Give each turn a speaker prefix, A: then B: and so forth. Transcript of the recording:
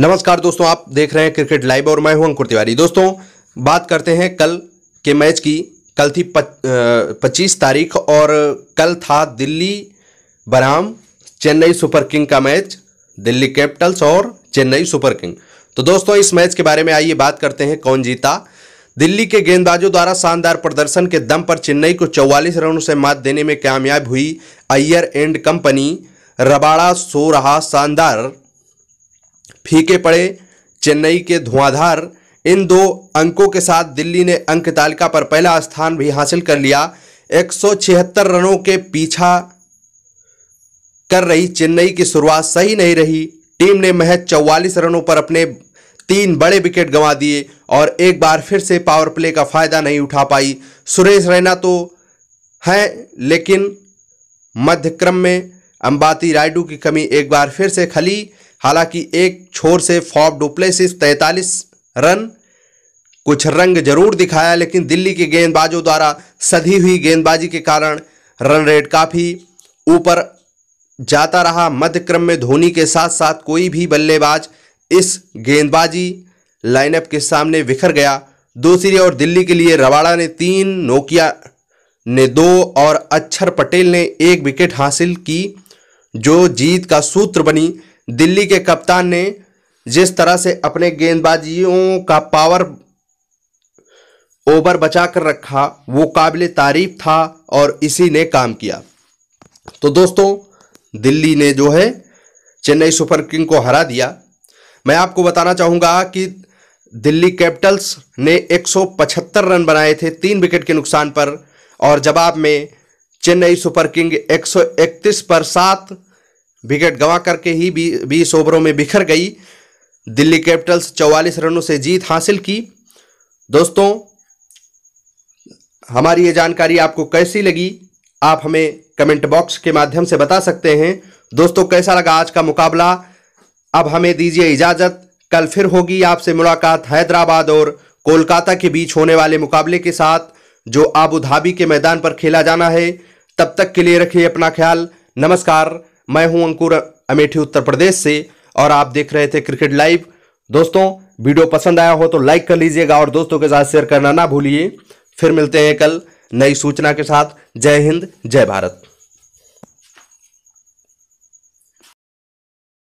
A: नमस्कार दोस्तों आप देख रहे हैं क्रिकेट लाइव और मैं हूं अंकुर तिवारी दोस्तों बात करते हैं कल के मैच की कल थी पच्चीस तारीख और कल था दिल्ली बराम चेन्नई सुपर किंग का मैच दिल्ली कैपिटल्स और चेन्नई सुपर किंग तो दोस्तों इस मैच के बारे में आइए बात करते हैं कौन जीता दिल्ली के गेंदबाजों द्वारा शानदार प्रदर्शन के दम पर चेन्नई को 44 रनों से मात देने में कामयाब हुई अय्यर एंड कंपनी रबाड़ा सो रहा शानदार फीके पड़े चेन्नई के धुआंधार इन दो अंकों के साथ दिल्ली ने अंक तालिका पर पहला स्थान भी हासिल कर लिया एक रनों के पीछा कर रही चेन्नई की शुरुआत सही नहीं रही टीम ने महज चौवालीस रनों पर अपने तीन बड़े विकेट गंवा दिए और एक बार फिर से पावर प्ले का फायदा नहीं उठा पाई सुरेश रैना तो हैं लेकिन मध्यक्रम में अंबाती रायडू की कमी एक बार फिर से खली हालांकि एक छोर से फॉब डुप्लेसिस 43 रन कुछ रंग जरूर दिखाया लेकिन दिल्ली के गेंदबाजों द्वारा सधी हुई गेंदबाजी के कारण रन रेट काफ़ी ऊपर जाता रहा मध्य क्रम में धोनी के साथ साथ कोई भी बल्लेबाज इस गेंदबाजी लाइनअप के सामने बिखर गया दूसरी ओर दिल्ली के लिए रवाड़ा ने तीन नोकिया ने दो और अक्षर पटेल ने एक विकेट हासिल की जो जीत का सूत्र बनी दिल्ली के कप्तान ने जिस तरह से अपने गेंदबाजियों का पावर ओवर बचा कर रखा वो काबिल तारीफ था और इसी ने काम किया तो दोस्तों दिल्ली ने जो है चेन्नई सुपर किंग को हरा दिया मैं आपको बताना चाहूंगा कि दिल्ली कैपिटल्स ने 175 रन बनाए थे तीन विकेट के नुकसान पर और जवाब में चेन्नई सुपर किंग 131 पर सात विकेट गंवा करके ही बीस ओवरों में बिखर गई दिल्ली कैपिटल्स 44 रनों से जीत हासिल की दोस्तों हमारी ये जानकारी आपको कैसी लगी आप हमें कमेंट बॉक्स के माध्यम से बता सकते हैं दोस्तों कैसा लगा आज का मुकाबला अब हमें दीजिए इजाज़त कल फिर होगी आपसे मुलाकात हैदराबाद और कोलकाता के बीच होने वाले मुकाबले के साथ जो आबू धाबी के मैदान पर खेला जाना है तब तक के लिए रखिए अपना ख्याल नमस्कार मैं हूं अंकुर अमेठी उत्तर प्रदेश से और आप देख रहे थे क्रिकेट लाइव दोस्तों वीडियो पसंद आया हो तो लाइक कर लीजिएगा और दोस्तों के साथ शेयर करना ना भूलिए फिर मिलते हैं कल नई सूचना के साथ जय हिंद जय भारत